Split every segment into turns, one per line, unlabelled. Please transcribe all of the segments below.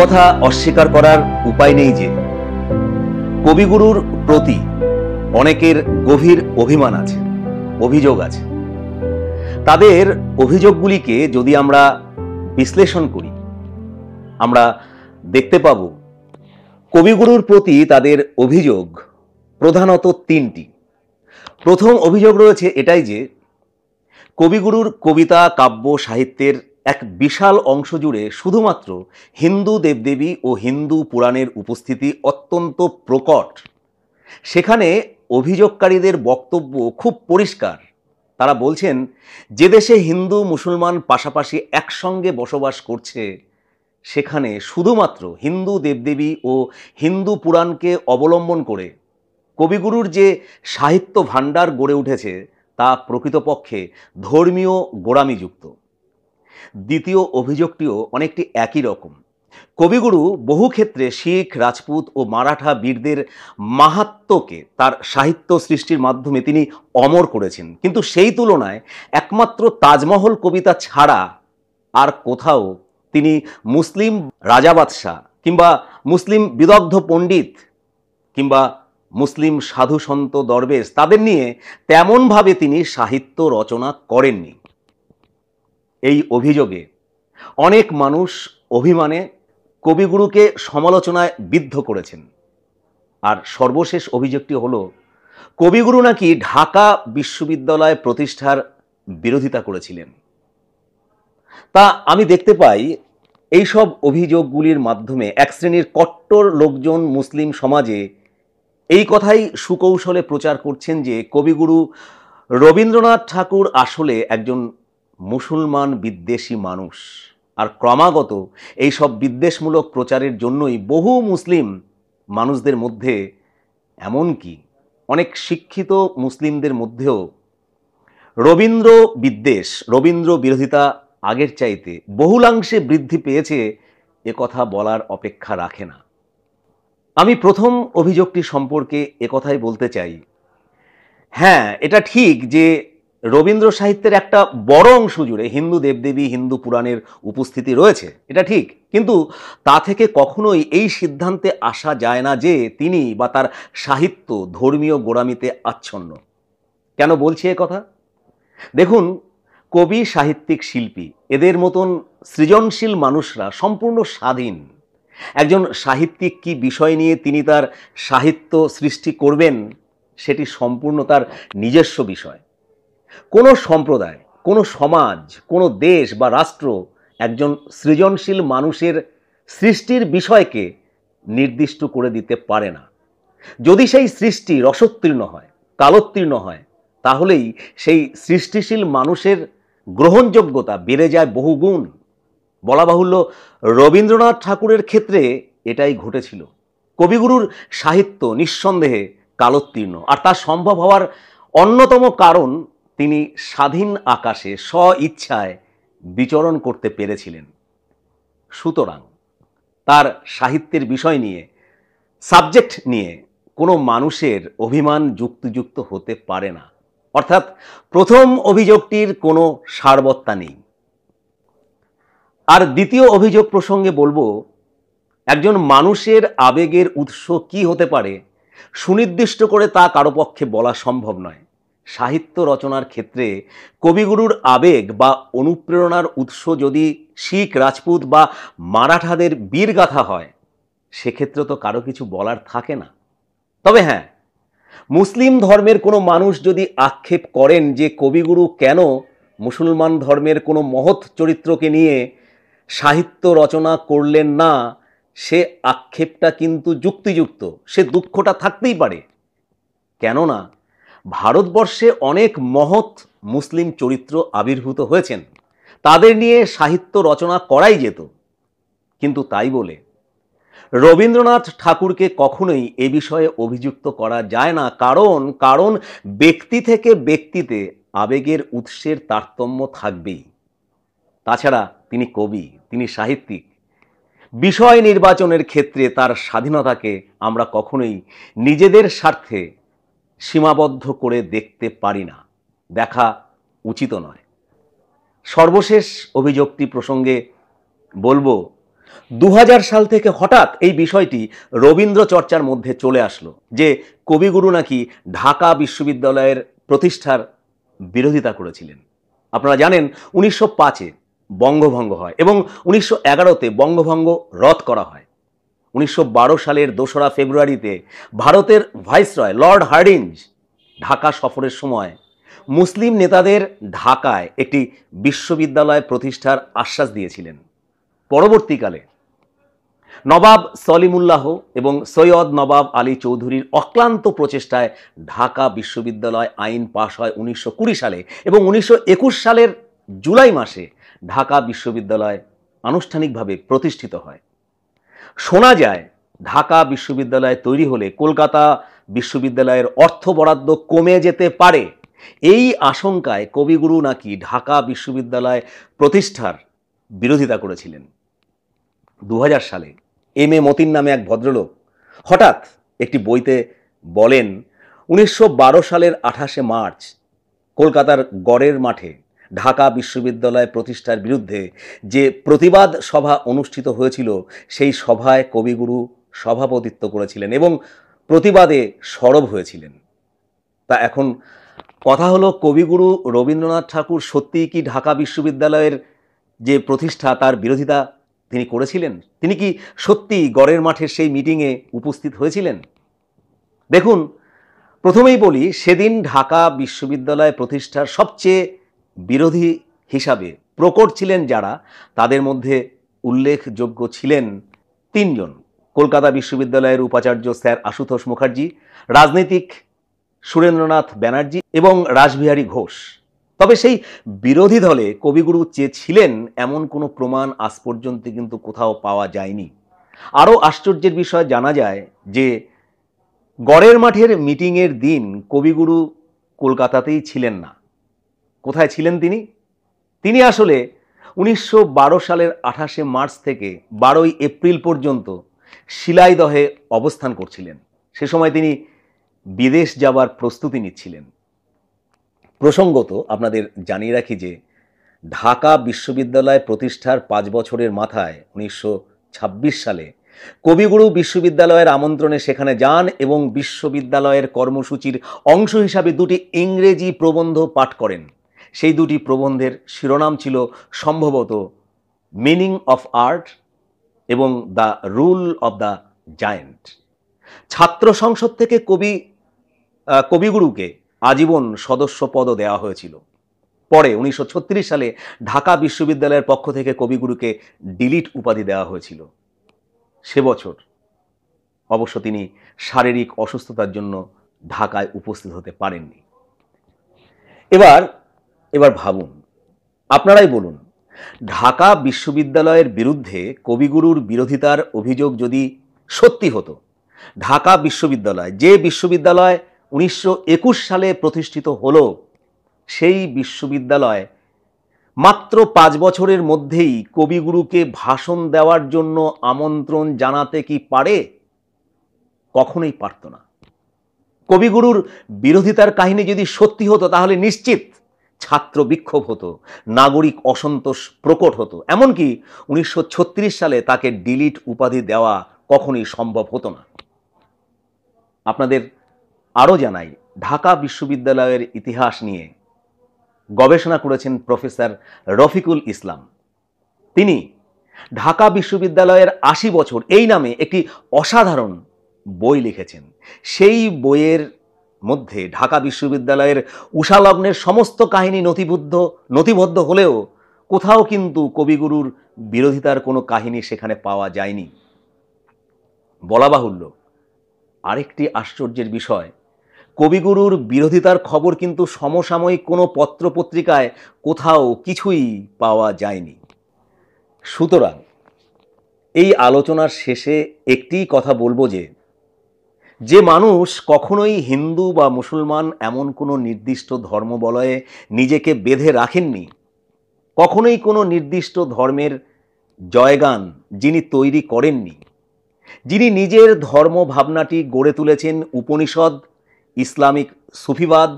কথা অস্বীকার করার উপায় নেই যে কবিগুরুর প্রতি অনেকের গভীর অভিমান আছে অভিযোগ আছে তাদের অভিযোগগুলিকে যদি আমরা বিশ্লেষণ করি আমরা দেখতে পাব কবিগুরুর প্রতি তাদের অভিযোগ প্রধানত তিনটি প্রথম অভিযোগ রয়েছে এটাই যে কবিগুরুর কবিতা কাব্য সাহিত্যের এক বিশাল অংশ জুড়ে শুধুমাত্র হিন্দু দেবদেবী ও হিন্দু পুরাণের উপস্থিতি অত্যন্ত প্রকট সেখানে অভিযোগকারীদের বক্তব্য খুব পরিষ্কার তারা বলছেন যে দেশে হিন্দু মুসলমান পাশাপাশি একসঙ্গে বসবাস করছে সেখানে শুধুমাত্র হিন্দু দেবদেবী ও হিন্দু পুরাণকে অবলম্বন করে কবিগুরুর যে সাহিত্য ভাণ্ডার গড়ে উঠেছে তা প্রকৃতপক্ষে ধর্মীয় গোড়ামিযুক্ত দ্বিতীয় অভিযোগটিও অনেকটি একই রকম কবিগুরু বহু ক্ষেত্রে শিখ রাজপুত ও মারাঠা বীরদের মাহাত্মকে তার সাহিত্য সৃষ্টির মাধ্যমে তিনি অমর করেছেন কিন্তু সেই তুলনায় একমাত্র তাজমহল কবিতা ছাড়া আর কোথাও তিনি মুসলিম রাজা বাদশাহ কিংবা মুসলিম বিদগ্ধ পণ্ডিত কিংবা মুসলিম সাধু সন্ত দরবেশ তাদের নিয়ে তেমনভাবে তিনি সাহিত্য রচনা করেননি এই অভিযোগে অনেক মানুষ অভিমানে কবিগুরুকে সমালোচনায় বিদ্ধ করেছেন আর সর্বশেষ অভিযোগটি হল কবিগুরু নাকি ঢাকা বিশ্ববিদ্যালয় প্রতিষ্ঠার বিরোধিতা করেছিলেন তা আমি দেখতে পাই এইসব অভিযোগগুলির মাধ্যমে এক শ্রেণীর কট্টর লোকজন মুসলিম সমাজে এই কথাই সুকৌশলে প্রচার করছেন যে কবিগুরু রবীন্দ্রনাথ ঠাকুর আসলে একজন মুসলমান বিদ্বেষী মানুষ আর ক্রমাগত এই সব বিদ্বেষমূলক প্রচারের জন্যই বহু মুসলিম মানুষদের মধ্যে এমনকি অনেক শিক্ষিত মুসলিমদের মধ্যেও রবীন্দ্র বিদ্বেষ রবীন্দ্র বিরোধিতা আগের চাইতে বহুলাংশে বৃদ্ধি পেয়েছে এ কথা বলার অপেক্ষা রাখে না আমি প্রথম অভিযোগটি সম্পর্কে কথাই বলতে চাই হ্যাঁ এটা ঠিক যে রবীন্দ্র সাহিত্যের একটা বড় অংশ জুড়ে হিন্দু দেবদেবী হিন্দু পুরাণের উপস্থিতি রয়েছে এটা ঠিক কিন্তু তা থেকে কখনোই এই সিদ্ধান্তে আসা যায় না যে তিনি বা তার সাহিত্য ধর্মীয় গোড়ামিতে আচ্ছন্ন কেন বলছি এ কথা দেখুন কবি সাহিত্যিক শিল্পী এদের মতন সৃজনশীল মানুষরা সম্পূর্ণ স্বাধীন একজন সাহিত্যিক কি বিষয় নিয়ে তিনি তার সাহিত্য সৃষ্টি করবেন সেটি সম্পূর্ণ তার নিজস্ব বিষয় কোনো সম্প্রদায় কোনো সমাজ কোনো দেশ বা রাষ্ট্র একজন সৃজনশীল মানুষের সৃষ্টির বিষয়কে নির্দিষ্ট করে দিতে পারে না যদি সেই সৃষ্টি রসোত্তীর্ণ হয় কালোত্তীর্ণ হয় তাহলেই সেই সৃষ্টিশীল মানুষের গ্রহণযোগ্যতা বেড়ে যায় বহুগুণ বলা বাহুল্য রবীন্দ্রনাথ ঠাকুরের ক্ষেত্রে এটাই ঘটেছিল কবিগুরুর সাহিত্য নিঃসন্দেহে কালোত্তীর্ণ আর তা সম্ভব হওয়ার অন্যতম কারণ তিনি স্বাধীন আকাশে স্ব ইচ্ছায় বিচরণ করতে পেরেছিলেন সুতরাং তার সাহিত্যের বিষয় নিয়ে সাবজেক্ট নিয়ে কোনো মানুষের অভিমান যুক্তিযুক্ত হতে পারে না অর্থাৎ প্রথম অভিযোগটির কোনো সারবত্তা নেই আর দ্বিতীয় অভিযোগ প্রসঙ্গে বলবো একজন মানুষের আবেগের উৎস কি হতে পারে সুনির্দিষ্ট করে তা কারো পক্ষে বলা সম্ভব নয় সাহিত্য রচনার ক্ষেত্রে কবিগুরুর আবেগ বা অনুপ্রেরণার উৎস যদি শিখ রাজপুত বা মারাঠাদের বীরগাথা হয় সেক্ষেত্রে তো কারো কিছু বলার থাকে না তবে হ্যাঁ মুসলিম ধর্মের কোনো মানুষ যদি আক্ষেপ করেন যে কবিগুরু কেন মুসলমান ধর্মের কোনো মহৎ চরিত্রকে নিয়ে সাহিত্য রচনা করলেন না সে আক্ষেপটা কিন্তু যুক্তিযুক্ত সে দুঃখটা থাকতেই পারে কেননা ভারতবর্ষে অনেক মহৎ মুসলিম চরিত্র আবির্ভূত হয়েছেন তাদের নিয়ে সাহিত্য রচনা করাই যেত কিন্তু তাই বলে রবীন্দ্রনাথ ঠাকুরকে কখনোই এ বিষয়ে অভিযুক্ত করা যায় না কারণ কারণ ব্যক্তি থেকে ব্যক্তিতে আবেগের উৎসের তারতম্য থাকবেই তাছাড়া তিনি কবি তিনি সাহিত্যিক বিষয় নির্বাচনের ক্ষেত্রে তার স্বাধীনতাকে আমরা কখনোই নিজেদের স্বার্থে সীমাবদ্ধ করে দেখতে পারি না দেখা উচিত নয় সর্বশেষ অভিযোগটি প্রসঙ্গে বলবো দু সাল থেকে হঠাৎ এই বিষয়টি রবীন্দ্র চর্চার মধ্যে চলে আসলো যে কবিগুরু নাকি ঢাকা বিশ্ববিদ্যালয়ের প্রতিষ্ঠার বিরোধিতা করেছিলেন আপনারা জানেন উনিশশো পাঁচে বঙ্গভঙ্গ হয় এবং উনিশশো এগারোতে বঙ্গভঙ্গ রদ করা হয় উনিশশো সালের দোসরা ফেব্রুয়ারিতে ভারতের ভাইসরয় লর্ড হার্ডিঞ্জ ঢাকা সফরের সময় মুসলিম নেতাদের ঢাকায় একটি বিশ্ববিদ্যালয় প্রতিষ্ঠার আশ্বাস দিয়েছিলেন পরবর্তীকালে নবাব সলিমুল্লাহ এবং সৈয়দ নবাব আলী চৌধুরীর অক্লান্ত প্রচেষ্টায় ঢাকা বিশ্ববিদ্যালয় আইন পাশ হয় উনিশশো সালে এবং উনিশশো সালের জুলাই মাসে ঢাকা বিশ্ববিদ্যালয় আনুষ্ঠানিকভাবে প্রতিষ্ঠিত হয় শোনা যায় ঢাকা বিশ্ববিদ্যালয় তৈরি হলে কলকাতা বিশ্ববিদ্যালয়ের অর্থ বরাদ্দ কমে যেতে পারে এই আশঙ্কায় কবিগুরু নাকি ঢাকা বিশ্ববিদ্যালয় প্রতিষ্ঠার বিরোধিতা করেছিলেন দু সালে এম এ মতিন নামে এক ভদ্রলোক হঠাৎ একটি বইতে বলেন উনিশশো সালের আঠাশে মার্চ কলকাতার গড়ের মাঠে ঢাকা বিশ্ববিদ্যালয় প্রতিষ্ঠার বিরুদ্ধে যে প্রতিবাদ সভা অনুষ্ঠিত হয়েছিল সেই সভায় কবিগুরু সভাপতিত্ব করেছিলেন এবং প্রতিবাদে সরব হয়েছিলেন তা এখন কথা হলো কবিগুরু রবীন্দ্রনাথ ঠাকুর সত্যিই কি ঢাকা বিশ্ববিদ্যালয়ের যে প্রতিষ্ঠা তার বিরোধিতা তিনি করেছিলেন তিনি কি সত্যি গড়ের মাঠের সেই মিটিংয়ে উপস্থিত হয়েছিলেন দেখুন প্রথমেই বলি সেদিন ঢাকা বিশ্ববিদ্যালয় প্রতিষ্ঠার সবচেয়ে বিরোধী হিসাবে প্রকট ছিলেন যারা তাদের মধ্যে উল্লেখযোগ্য ছিলেন তিনজন কলকাতা বিশ্ববিদ্যালয়ের উপাচার্য স্যার আশুতোষ মুখার্জি রাজনীতিক সুরেন্দ্রনাথ ব্যানার্জি এবং রাসবিহারী ঘোষ তবে সেই বিরোধী দলে কবিগুরু যে ছিলেন এমন কোনো প্রমাণ আজ পর্যন্ত কিন্তু কোথাও পাওয়া যায়নি আরও আশ্চর্যের বিষয় জানা যায় যে গড়ের মাঠের মিটিংয়ের দিন কবিগুরু কলকাতাতেই ছিলেন না কোথায় ছিলেন তিনি তিনি আসলে উনিশশো সালের আঠাশে মার্চ থেকে বারোই এপ্রিল পর্যন্ত শিলাইদহে অবস্থান করছিলেন সে সময় তিনি বিদেশ যাবার প্রস্তুতি নিচ্ছিলেন প্রসঙ্গত আপনাদের জানিয়ে রাখি যে ঢাকা বিশ্ববিদ্যালয় প্রতিষ্ঠার পাঁচ বছরের মাথায় উনিশশো সালে কবিগুরু বিশ্ববিদ্যালয়ের আমন্ত্রণে সেখানে যান এবং বিশ্ববিদ্যালয়ের কর্মসূচির অংশ হিসাবে দুটি ইংরেজি প্রবন্ধ পাঠ করেন সেই দুটি প্রবন্ধের শিরোনাম ছিল সম্ভবত মিনিং অফ আর্ট এবং the rule of the giant ছাত্র সংসদ থেকে কবি কবিগুরুকে আজীবন সদস্য পদ দেওয়া হয়েছিল পরে উনিশশো সালে ঢাকা বিশ্ববিদ্যালয়ের পক্ষ থেকে কবিগুরুকে ডিলিট উপাধি দেওয়া হয়েছিল সে বছর অবশ্য তিনি শারীরিক অসুস্থতার জন্য ঢাকায় উপস্থিত হতে পারেননি এবার এবার ভাবুন আপনারাই বলুন ঢাকা বিশ্ববিদ্যালয়ের বিরুদ্ধে কবিগুরুর বিরোধিতার অভিযোগ যদি সত্যি হতো ঢাকা বিশ্ববিদ্যালয় যে বিশ্ববিদ্যালয় উনিশশো সালে প্রতিষ্ঠিত হলো সেই বিশ্ববিদ্যালয় মাত্র পাঁচ বছরের মধ্যেই কবিগুরুকে ভাষণ দেওয়ার জন্য আমন্ত্রণ জানাতে কি পারে কখনোই পারত না কবিগুরুর বিরোধিতার কাহিনী যদি সত্যি হতো তাহলে নিশ্চিত ছাত্র বিক্ষোভ হতো নাগরিক অসন্তোষ প্রকট হতো এমনকি উনিশশো সালে তাকে ডিলিট উপাধি দেওয়া কখনই সম্ভব হতো না আপনাদের আরও জানাই ঢাকা বিশ্ববিদ্যালয়ের ইতিহাস নিয়ে গবেষণা করেছেন প্রফেসর রফিকুল ইসলাম তিনি ঢাকা বিশ্ববিদ্যালয়ের আশি বছর এই নামে একটি অসাধারণ বই লিখেছেন সেই বইয়ের মধ্যে ঢাকা বিশ্ববিদ্যালয়ের উষালগ্নের সমস্ত কাহিনী নথিবদ্ধ নথিবদ্ধ হলেও কোথাও কিন্তু কবিগুরুর বিরোধিতার কোনো কাহিনী সেখানে পাওয়া যায়নি বলা বাহুল্য আরেকটি আশ্চর্যের বিষয় কবিগুরুর বিরোধিতার খবর কিন্তু সমসাময়িক কোনো পত্রপত্রিকায় কোথাও কিছুই পাওয়া যায়নি সুতরাং এই আলোচনার শেষে একটি কথা বলবো যে যে মানুষ কখনোই হিন্দু বা মুসলমান এমন কোনো নির্দিষ্ট ধর্ম বলয়ে নিজেকে বেঁধে রাখেননি কখনোই কোনো নির্দিষ্ট ধর্মের জয়গান যিনি তৈরি করেননি যিনি নিজের ধর্ম ভাবনাটি গড়ে তুলেছেন উপনিষদ ইসলামিক সুফিবাদ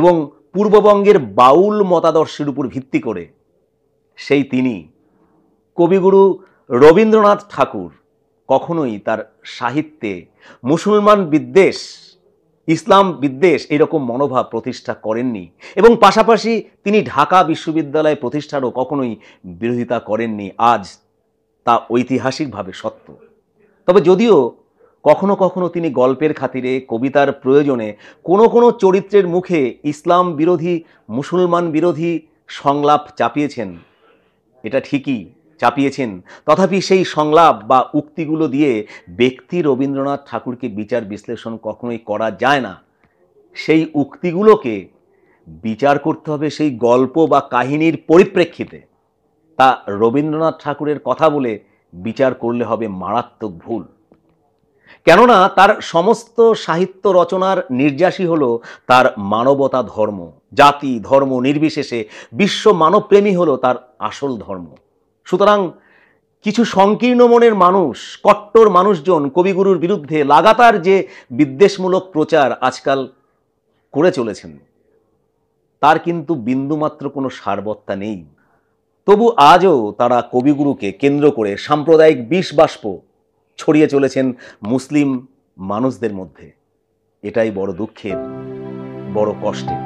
এবং পূর্ববঙ্গের বাউল মতাদর্শের উপর ভিত্তি করে সেই তিনি কবিগুরু রবীন্দ্রনাথ ঠাকুর কখনোই তার সাহিত্যে মুসলমান বিদ্বেষ ইসলাম বিদ্বেষ এরকম মনোভাব প্রতিষ্ঠা করেননি এবং পাশাপাশি তিনি ঢাকা বিশ্ববিদ্যালয় প্রতিষ্ঠারও কখনোই বিরোধিতা করেননি আজ তা ঐতিহাসিকভাবে সত্য তবে যদিও কখনো কখনো তিনি গল্পের খাতিরে কবিতার প্রয়োজনে কোনো কোনো চরিত্রের মুখে ইসলাম বিরোধী মুসলমান বিরোধী সংলাপ চাপিয়েছেন এটা ঠিকই চাপিয়েছেন তথাপি সেই সংলাপ বা উক্তিগুলো দিয়ে ব্যক্তি রবীন্দ্রনাথ ঠাকুরকে বিচার বিশ্লেষণ কখনোই করা যায় না সেই উক্তিগুলোকে বিচার করতে হবে সেই গল্প বা কাহিনীর পরিপ্রেক্ষিতে তা রবীন্দ্রনাথ ঠাকুরের কথা বলে বিচার করলে হবে মারাত্মক ভুল কেননা তার সমস্ত সাহিত্য রচনার নির্যাসী হল তার মানবতা ধর্ম জাতি ধর্ম নির্বিশেষে বিশ্ব মানবপ্রেমী হল তার আসল ধর্ম সুতরাং কিছু সংকীর্ণ মনের মানুষ কট্টর মানুষজন কবিগুরুর বিরুদ্ধে লাগাতার যে বিদ্বেষমূলক প্রচার আজকাল করে চলেছেন তার কিন্তু বিন্দুমাত্র কোনো সারবত্তা নেই তবু আজও তারা কবিগুরুকে কেন্দ্র করে সাম্প্রদায়িক বিষ বাষ্প ছড়িয়ে চলেছেন মুসলিম মানুষদের মধ্যে এটাই বড় দুঃখের বড় কষ্টের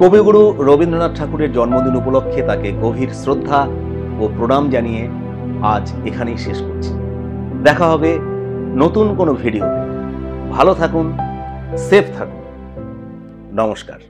কবিগুরু রবীন্দ্রনাথ ঠাকুরের জন্মদিন উপলক্ষে তাকে গভীর শ্রদ্ধা ও প্রণাম জানিয়ে আজ এখানেই শেষ করছি দেখা হবে নতুন কোনো ভিডিওতে ভালো থাকুন সেফ থাকুন নমস্কার